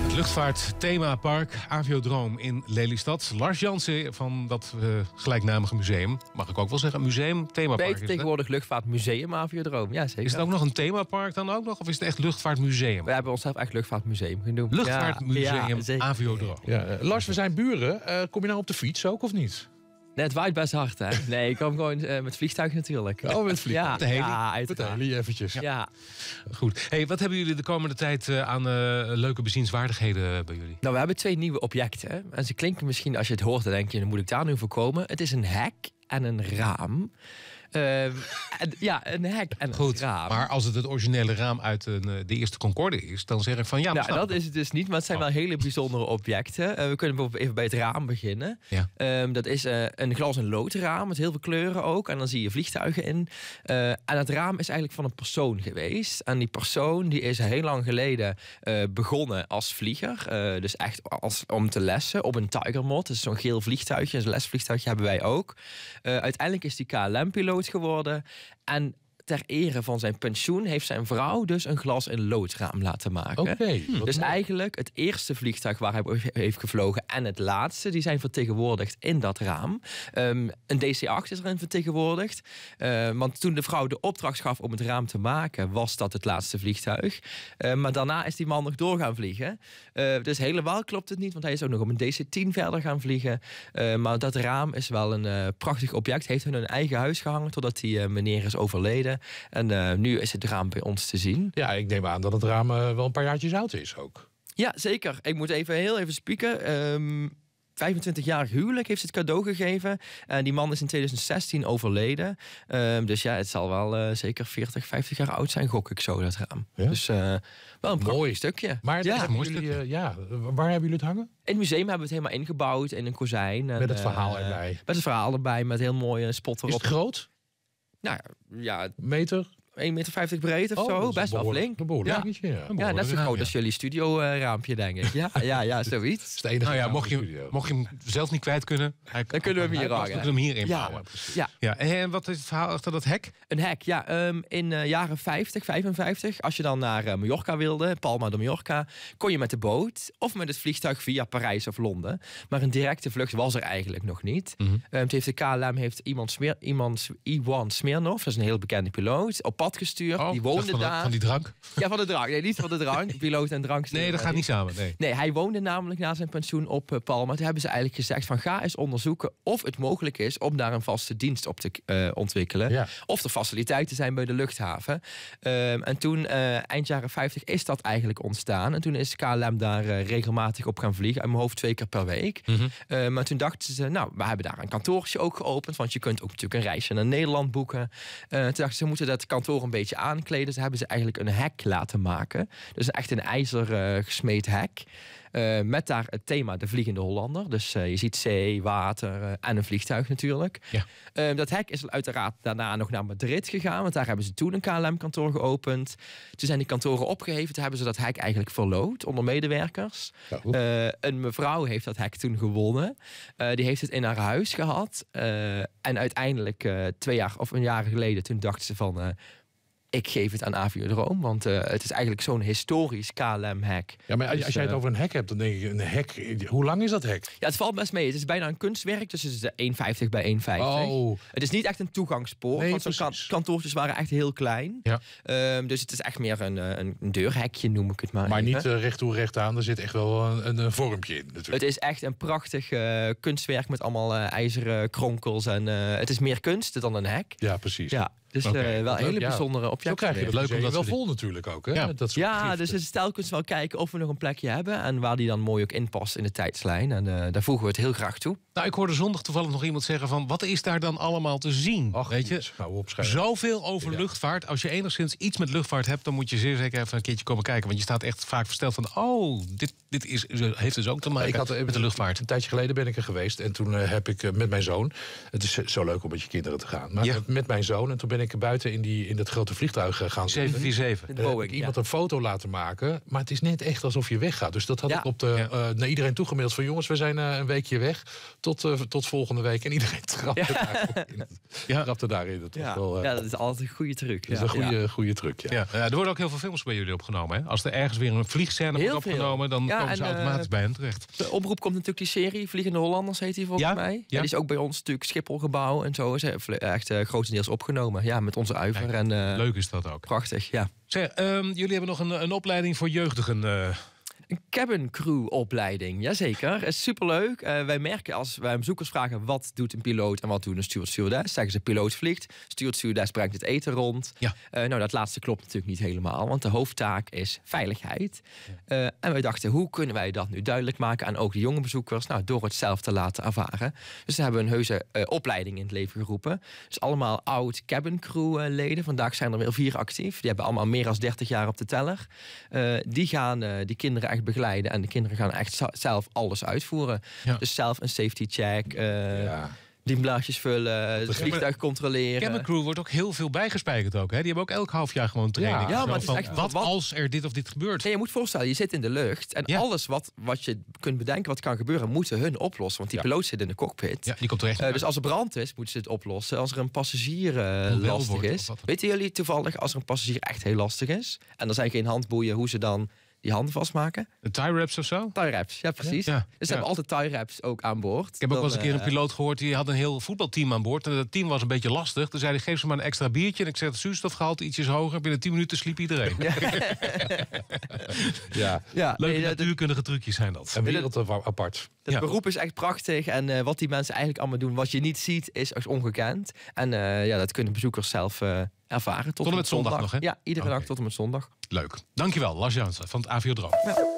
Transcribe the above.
Het luchtvaartthemapark, Themapark Aviodroom in Lelystad. Lars Jansen van dat eh, gelijknamige museum. Mag ik ook wel zeggen, museum, themapark. Beter tegenwoordig Luchtvaartmuseum Aviodroom, ja zeker. Is het ook nog een themapark dan ook nog? Of is het echt Luchtvaartmuseum? We hebben onszelf echt Luchtvaartmuseum genoemd. Luchtvaartmuseum ja, Aviodroom. Ja, eh, Lars, we zijn buren. Eh, kom je nou op de fiets ook of niet? Nee, het waait best hard, hè? Nee, ik kom gewoon uh, met vliegtuig natuurlijk. Oh, met vliegtuig. de heli. Ja, met de eventjes. Ja. Goed. Hey, wat hebben jullie de komende tijd eh, aan eh, leuke bezienswaardigheden bij jullie? Nou, we hebben twee nieuwe objecten. En ze klinken misschien, als je het hoort, dan denk je, dan moet ik daar nu voor komen. Het is een hek en een raam. Eh, ja, een hek en Goed, raam. Maar als het het originele raam uit een, eh, de eerste Concorde is, dan zeg ik van ja. Nou, dat is het dus niet, maar het zijn oh. wel hele bijzondere objecten. Eh, we kunnen bijvoorbeeld even bij het raam beginnen. Ehm, dat is een glas- en loodraam met heel veel kleuren ook. En dan zie je vliegtuigen in. en het raam is eigenlijk van een persoon geweest. En die persoon die is heel lang geleden begonnen als vlieger. dus echt als, om te lessen op een Tigermod. Dus zo'n geel vliegtuigje, een lesvliegtuigje hebben wij ook. uiteindelijk is die KLM-piloot geworden. En ter ere van zijn pensioen heeft zijn vrouw dus een glas- en loodraam laten maken. Dus eigenlijk het eerste vliegtuig waar hij heeft gevlogen en het laatste, die zijn vertegenwoordigd in dat raam. Ehm, een DC-8 is erin vertegenwoordigd. Ehm, want toen de vrouw de opdracht gaf om het raam te maken, was dat het laatste vliegtuig. Ehm, maar daarna is die man nog door gaan vliegen. dus helemaal klopt het niet, want hij is ook nog op een DC-10 verder gaan vliegen. maar dat raam is wel een eh, prachtig object. Heeft hun een eigen huis gehangen totdat die eh, meneer is overleden. En eh, nu is het raam bij ons te zien. Ja, ik neem aan dat het raam eh, wel een paar jaartjes oud is ook. Ja, zeker. Ik moet even heel even spieken. 25 ehm, jaar huwelijk heeft ze het cadeau gegeven. En die man is in 2016 overleden. Ehm, dus ja, het zal wel eh, zeker 40, 50 jaar oud zijn, gok ik zo, dat raam. Dus wel een mooi stukje. Maar ja, is mooi ja, waar hebben jullie het hangen? In het museum hebben we het helemaal ingebouwd in een kozijn. met het verhaal erbij. Met het verhaal erbij, met heel mooie spot. Is het groot? Nou ja, meter? 1,50 meter breed of oh, zo. Best wel flink. ja. net zo groot als jullie studioraampje, denk ik. Ja, ja, ja zoiets. nou ja, mocht je, mocht je hem zelf niet kwijt kunnen, dan kunnen we hem hier hangen. kunnen hem hier ja. Ja. ja. En wat is het verhaal achter dat hek? Een hek, ja. Ehm, in de eh, jaren 50, 55, als je dan naar uh, Mallorca wilde, Palma de Mallorca, kon je met de boot of met het vliegtuig via Parijs of Londen. Maar een directe vlucht was er eigenlijk nog niet. Mhm. Ehm, het heeft de KLM heeft iemand, iemand Iwan Smirnov, dat is een heel bekende piloot, op gestuurd. Oh, die woonde van daar. van die drank? Ja, van de drank. Nee, niet van de drank. Piloot en drank. Nee, dat gaat niet samen. Nee. nee, hij woonde namelijk na zijn pensioen op eh, Palma. Toen hebben ze eigenlijk gezegd van ga eens onderzoeken of het mogelijk is om daar een vaste dienst op te eh, ontwikkelen. Ja. Of er faciliteiten zijn bij de luchthaven. Ehm, en toen, eh, eind jaren 50, is dat eigenlijk ontstaan. En toen is KLM daar regelmatig op gaan vliegen. Uit mijn hoofd twee keer per week. Mhm. Ehm, maar toen dachten ze, nou, we hebben daar een kantoortje ook geopend. Want je kunt ook natuurlijk een reisje naar Nederland boeken. toen dachten ze, moeten dat kantoor een beetje aankleden. ze hebben ze eigenlijk een hek laten maken. Dus echt een ijzer eh, gesmeed hek. Eh, met daar het thema de Vliegende Hollander. Dus eh, je ziet zee, water en een vliegtuig natuurlijk. Ja. Ehm, dat hek is uiteraard daarna nog naar Madrid gegaan. Want daar hebben ze toen een KLM-kantoor geopend. Toen zijn die kantoren opgeheven. Toen hebben ze dat hek eigenlijk verloot onder medewerkers. een mevrouw heeft dat hek toen gewonnen. die heeft het in haar huis gehad. en uiteindelijk twee jaar of een jaar geleden... toen dachten ze van ik geef het aan Avio Droom, want eh, het is eigenlijk zo'n historisch KLM-hek. Ja, maar als, dus, jij het eh, over een hek hebt, dan denk je, een hek, hoe lang is dat hek? Ja, het valt best mee. Het is bijna een kunstwerk, dus het is 1,50 eh, bij 1,50. Oh. Het is niet echt een toegangspoor, want zo'n kantoortjes waren echt heel klein. Ja. Ehm, dus het is echt meer een, een, deurhekje, noem ik het maar Maar niet uh, recht toe, recht aan, er zit echt wel een, vormpje in natuurlijk. Het is echt een prachtig kunstwerk met allemaal ijzeren kronkels en het is meer kunst dan een hek. Ja, precies. Ja. Dus eh, wel een hele bijzondere objecten. Zo krijg je het leuk dus omdat wel vol natuurlijk ook. Hè? Ja, dat soort ja dus het is telkens wel kijken of we nog een plekje hebben. En waar die dan mooi ook in past in de tijdslijn. En eh, daar voegen we het heel graag toe. Nou, ik hoorde zondag toevallig nog iemand zeggen van... wat is daar dan allemaal te zien? Ach, Weet je, zoveel over luchtvaart. Als je enigszins iets met luchtvaart hebt... dan moet je zeer zeker even een keertje komen kijken. Want je staat echt vaak versteld van... oh, dit, dit is, heeft dus ook te maken ik had, eh, met de luchtvaart. Een tijdje geleden ben ik er geweest. En toen heb ik met mijn zoon... het is zo leuk om met je kinderen te gaan. Maar met, mijn zoon. En toen ben ben ik buiten in, die, in dat grote vliegtuig eh, gaan zitten. 747. ik eh, iemand een foto laten maken. Maar het is net echt alsof je weggaat. Dus dat had ik op de, eh, naar iedereen toegemaild. Van jongens, we zijn een weekje weg. Tot, uh, tot volgende week. En iedereen trapte, ja. daarin. Ja. Trapte daarin. Dat ja, dat is altijd een goede truc. Dat is een goede, goede truc, ja. Er worden ook heel veel films bij jullie opgenomen. Hè? Als er ergens weer een vliegscène wordt opgenomen... dan komen ze automatisch bij hen terecht. De oproep komt natuurlijk die serie. Vliegende Hollanders heet hij volgens mij. Ja. die is ook bij ons natuurlijk Schipholgebouw en zo. Is echt grotendeels opgenomen ja, met onze uiver. en, eh, leuk is dat ook. Prachtig, ja. Zeg, ehm, jullie hebben nog een, een opleiding voor jeugdigen eh. Een cabin crew opleiding, jazeker. Is eh, superleuk. Eh, wij merken als wij bezoekers vragen wat doet een piloot en wat doet een steward stewardess. Zeggen ze piloot vliegt, steward stewardess brengt het eten rond. Eh, nou, dat laatste klopt natuurlijk niet helemaal, want de hoofdtaak is veiligheid. en wij dachten, hoe kunnen wij dat nu duidelijk maken aan ook de jonge bezoekers? Nou, door het zelf te laten ervaren. Dus we hebben een heuse opleiding in het leven geroepen. Dus allemaal oud cabin crew leden. Vandaag zijn er weer vier actief. Die hebben allemaal meer dan 30 jaar op de teller. die gaan die kinderen begeleiden. En de kinderen gaan echt zelf alles uitvoeren. Dus zelf een safety check. Uh, ja vullen, het vliegtuig controleren. De crew wordt ook heel veel bijgespijkerd ook. Hè? Die hebben ook elk half jaar gewoon training. Ja, maar echt, wat, als er dit of dit gebeurt? je moet voorstellen, je zit in de lucht. En alles wat, wat je kunt bedenken wat kan gebeuren, moeten hun oplossen. Want die piloot zit in de cockpit. Ja, die komt terecht. Uh, dus als er brand is, moeten ze het oplossen. Als er een passagier eh, lastig is. Weten jullie toevallig als er een passagier echt heel lastig is? En er zijn geen handboeien hoe ze dan je handen vastmaken. De tie wraps of zo? Tie wraps, ja precies. Ja, dus ze hebben altijd tie wraps ook aan boord. Ik heb ook wel eens een keer eh, een piloot gehoord die had een heel voetbalteam aan boord. En dat team was een beetje lastig. Toen zei hij, geef ze maar een extra biertje. En ik zeg, het zuurstofgehalte ietsjes hoger. Binnen 10 minuten sliep iedereen. Ja. ja. Leuke natuurkundige trucjes zijn dat. En wereld apart. Het beroep is echt prachtig. En eh, wat die mensen eigenlijk allemaal doen, wat je niet ziet, is als ongekend. En eh, ja, dat kunnen bezoekers zelf ervaren. Tot, tot en met zondag, nog, hè? Ja, iedere dag tot en met zondag. Leuk. Dankjewel, Lars Jansen van het AVO Droom.